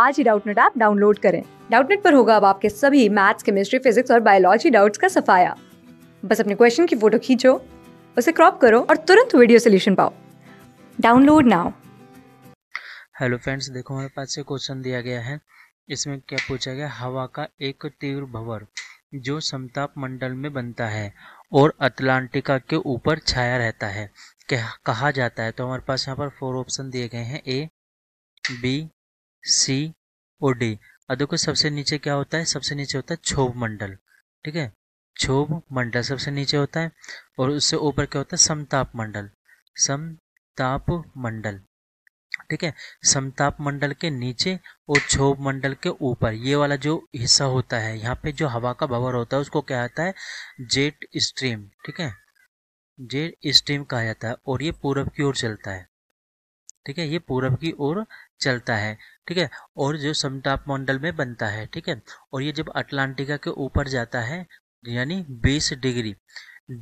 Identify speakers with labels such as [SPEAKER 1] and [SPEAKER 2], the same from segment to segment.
[SPEAKER 1] आज ही Doubtnut app download करें डाउटनेट पर होगा अब आपके सभी मैथ्स केमिस्ट्री फिजिक्स और बायोलॉजी डाउट्स का सफाया बस अपने क्वेश्चन की फोटो खींचो उसे क्रॉप करो और तुरंत वीडियो सोल्यूशन पाओ डाउनलोड नाउ
[SPEAKER 2] हेलो फ्रेंड्स देखो हमारे पास से क्वेश्चन दिया गया है इसमें क्या पूछा गया हवा का एक तीव्र भवर जो समताप मंडल में बनता है और अटलांटिका के ऊपर छाया रहता है कहा जाता है तो हमारे पास यहाँ पर फोर ऑप्शन दिए गए हैं ए बी सी और डी और देखो सबसे नीचे क्या होता है सबसे नीचे होता है क्षोभ मंडल ठीक है क्षोभ मंडल सबसे नीचे होता है और उससे ऊपर क्या होता है समताप मंडल समताप मंडल ठीक है समताप मंडल के नीचे और क्षोभ मंडल के ऊपर ये वाला जो हिस्सा होता है यहाँ पे जो हवा का भवर होता है उसको क्या आता है जेट स्ट्रीम ठीक है जेट स्ट्रीम कहा जाता है और ये पूरब की ओर चलता है ठीक है ये पूरब की ओर चलता है ठीक है और जो समताप मंडल में बनता है ठीक है और ये जब अटलांटिका के ऊपर जाता है यानी बीस डिग्री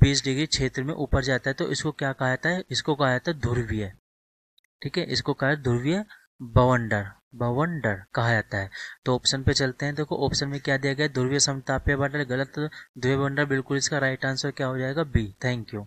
[SPEAKER 2] बीस डिग्री क्षेत्र में ऊपर जाता है तो इसको क्या कहा जाता है इसको कहा जाता है ध्रुवीय ठीक है इसको कहा जाता है ध्रुवीय बवंडर बवंडर कहा जाता है तो ऑप्शन पे चलते हैं देखो ऑप्शन में क्या दिया गया ध्रुवीय समतापीय बंडल गलत ध्रुवीय बंडल बिल्कुल इसका राइट आंसर क्या हो जाएगा बी थैंक यू